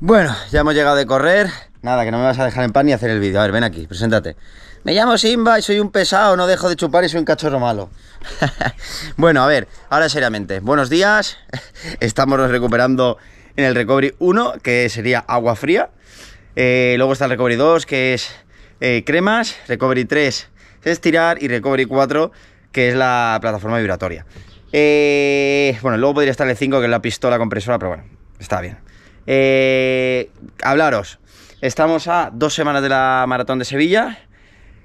Bueno, ya hemos llegado de correr. Nada, que no me vas a dejar en paz ni hacer el vídeo. A ver, ven aquí, preséntate. Me llamo Simba y soy un pesado, no dejo de chupar y soy un cachorro malo. bueno, a ver, ahora seriamente. Buenos días. Estamos recuperando en el Recovery 1, que sería agua fría. Eh, luego está el Recovery 2, que es eh, cremas. Recovery 3 es estirar. Y Recovery 4, que es la plataforma vibratoria. Eh, bueno, luego podría estar el 5, que es la pistola compresora, pero bueno, está bien. Eh, hablaros, estamos a dos semanas de la maratón de Sevilla.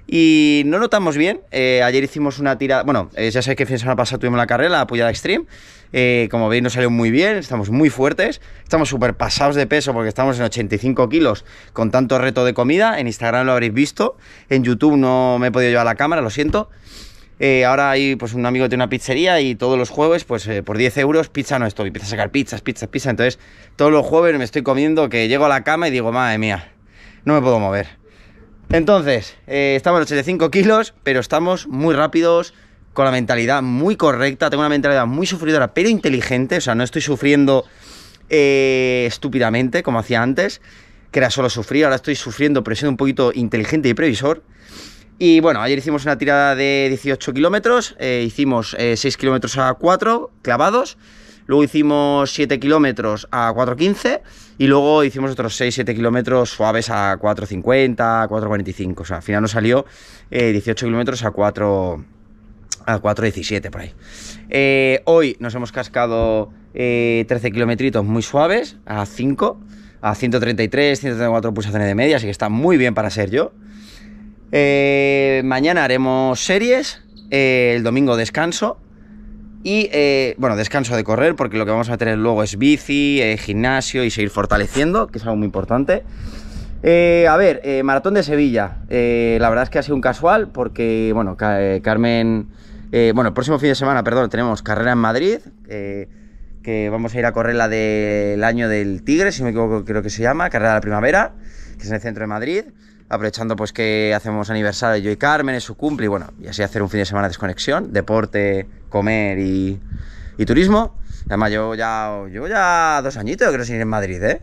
Y no notamos bien. Eh, ayer hicimos una tira Bueno, eh, ya sabéis que fin de semana pasada tuvimos la carrera, apoyada Extreme. como veis, nos salió muy bien. Estamos muy fuertes. Estamos súper pasados de peso porque estamos en 85 kilos con tanto reto de comida. En Instagram lo habréis visto. En YouTube no me he podido llevar la cámara, lo siento. Eh, ahora hay pues un amigo que tiene una pizzería y todos los jueves, pues eh, por 10 euros, pizza no estoy, empieza a sacar pizzas, pizzas, pizzas. Entonces, todos los jueves me estoy comiendo que llego a la cama y digo, madre mía, no me puedo mover. Entonces, eh, estamos en 85 kilos, pero estamos muy rápidos, con la mentalidad muy correcta, tengo una mentalidad muy sufridora, pero inteligente, o sea, no estoy sufriendo estúpidamente como hacía antes, que era solo sufrir, ahora estoy sufriendo, pero siendo un poquito inteligente y previsor. Y bueno, ayer hicimos una tirada de 18 kilómetros, eh, hicimos 6 eh, kilómetros a 4 clavados, luego hicimos 7 kilómetros a 4.15 y luego hicimos otros 6-7 kilómetros suaves a 4.50, 4.45. O sea, al final nos salió 18 eh, kilómetros a 4 a 4.17 por ahí. hoy nos hemos cascado 13 kilometritos muy suaves, a 5, a 133, 134 pulsaciones de media, así que está muy bien para ser yo. Eh, mañana haremos series, eh, el domingo descanso. Y eh, bueno, descanso de correr, porque lo que vamos a tener luego es bici, gimnasio y seguir fortaleciendo, que es algo muy importante. a ver, maratón de Sevilla. la verdad es que ha sido un casual, porque bueno, Carmen. bueno, el próximo fin de semana, perdón, tenemos carrera en Madrid que vamos a ir a correr la del año del Tigre, si me equivoco creo que se llama, Carrera de la Primavera, que es en el centro de Madrid aprovechando pues que hacemos aniversario yo y Carmen, es su cumple, y bueno, y así hacer un fin de semana de desconexión, deporte, comer y, y turismo. Además, yo ya, yo ya dos añitos creo sin ir en Madrid, ¿eh?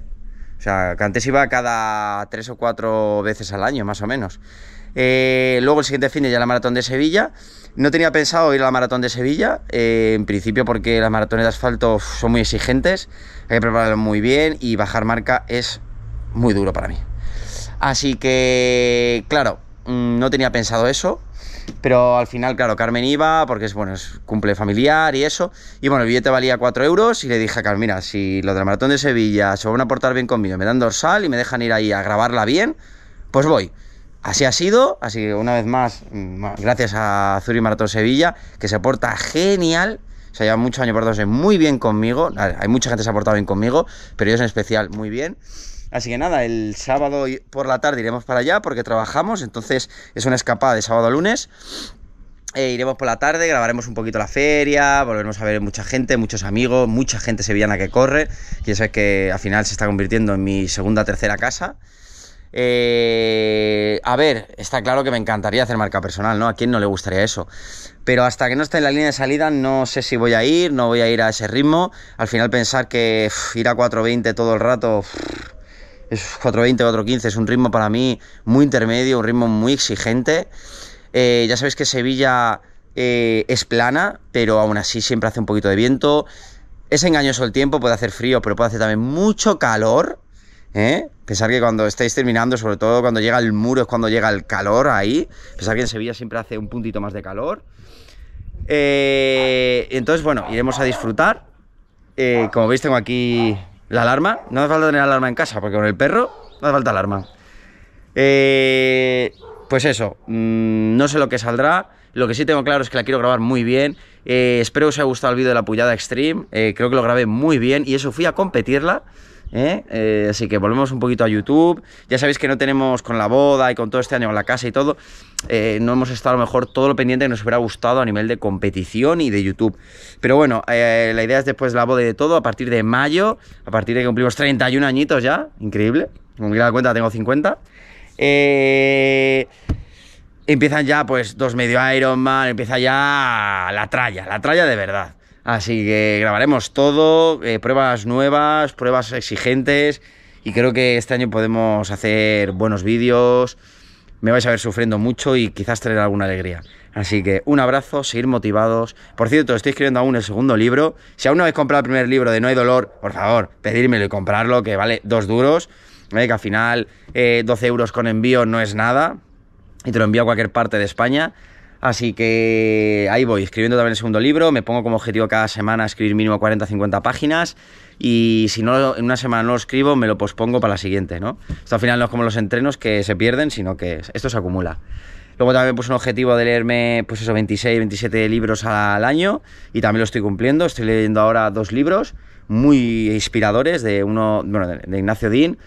O sea, que antes iba cada tres o cuatro veces al año, más o menos. Eh, luego el siguiente fin de ya la maratón de Sevilla. No tenía pensado ir a la maratón de Sevilla, eh, en principio porque las maratones de asfalto son muy exigentes, hay que prepararlo muy bien y bajar marca es muy duro para mí. Así que, claro, mm, no tenía pensado eso. Pero al final, claro, Carmen iba porque es bueno, es cumple familiar y eso. Y bueno, el billete valía 4 euros y le dije a Carmen, mira, si los del Maratón de Sevilla se van a portar bien conmigo, me dan dorsal y me dejan ir ahí a grabarla bien, pues voy. Así ha sido, así que una vez más, mm, gracias a Zuri Maratón Sevilla, que se porta genial. se lleva muchos años portándose muy bien conmigo. Hay mucha gente que se ha portado bien conmigo, pero ellos en especial muy bien. Así que nada, el sábado por la tarde iremos para allá porque trabajamos, entonces es una escapada de sábado a lunes. Eh, iremos por la tarde, grabaremos un poquito la feria, volveremos a ver mucha gente, muchos amigos, mucha gente sevillana que corre. Ya sabes que al final se está convirtiendo en mi segunda, tercera casa. Eh, a ver, está claro que me encantaría hacer marca personal, ¿no? ¿A quién no le gustaría eso? Pero hasta que no esté en la línea de salida, no sé si voy a ir, no voy a ir a ese ritmo. Al final pensar que ir a 4.20 todo el rato... Es 420, 415, es un ritmo para mí muy intermedio, un ritmo muy exigente. Eh, ya sabéis que Sevilla eh, es plana, pero aún así siempre hace un poquito de viento. Es engañoso el tiempo, puede hacer frío, pero puede hacer también mucho calor. ¿eh? Pensar que cuando estáis terminando, sobre todo cuando llega el muro, es cuando llega el calor ahí. Pensar que en Sevilla siempre hace un puntito más de calor. Eh, entonces, bueno, iremos a disfrutar. como veis, tengo aquí la alarma, no hace falta tener alarma en casa, porque con el perro no hace falta alarma. Eh, pues eso, mm, no sé lo que saldrá. Lo que sí tengo claro es que la quiero grabar muy bien. Eh, espero que os haya gustado el vídeo de la pullada extreme. Eh, creo que lo grabé muy bien y eso fui a competirla. ¿eh? Eh, así que volvemos un poquito a YouTube. Ya sabéis que no tenemos con la boda y con todo este año, con la casa y todo, eh, no hemos estado a lo mejor todo lo pendiente que nos hubiera gustado a nivel de competición y de YouTube. Pero bueno, la idea es después la boda y de todo, a partir de mayo, a partir de que cumplimos 31 añitos ya, increíble. Como he dado cuenta, tengo 50. Empiezan ya, pues, dos medio Ironman, empieza ya la tralla, la tralla de verdad. Así que grabaremos todo, eh, pruebas nuevas, pruebas exigentes y creo que este año podemos hacer buenos vídeos. Me vais a ver sufriendo mucho y quizás traer alguna alegría. Así que un abrazo, seguir motivados. Por cierto, estoy escribiendo aún el segundo libro. Si aún no habéis comprado el primer libro de No hay dolor, por favor, pedírmelo y comprarlo, que vale dos duros. que al final 12 eh, euros con envío no es nada. Y te lo envío a cualquier parte de España. Así que ahí voy, escribiendo también el segundo libro, me pongo como objetivo cada semana escribir mínimo 40-50 páginas y si no en una semana no lo escribo, me lo pospongo para la siguiente, ¿no? Esto al final no es como los entrenos que se pierden, sino que esto se acumula. Luego también puse un objetivo de leerme, pues eso, 26, 27 libros al año y también lo estoy cumpliendo. Estoy leyendo ahora dos libros muy inspiradores de uno, de Ignacio Dín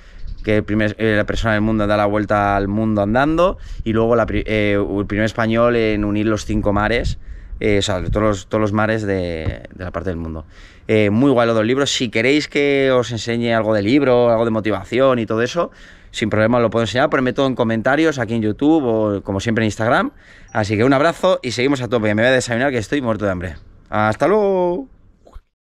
que eh, la persona del mundo da la vuelta al mundo andando, y luego eh, el primer español en unir los cinco mares, eh, o sea, todos los, todos los mares de, la parte del mundo. muy guay los dos libros. Si queréis que os enseñe algo de libro, algo de motivación y todo eso, sin problema lo puedo enseñar. ponedme todo en comentarios aquí en YouTube o como siempre en Instagram. Así que un abrazo y seguimos a tope. Me voy a desayunar que estoy muerto de hambre. ¡Hasta luego!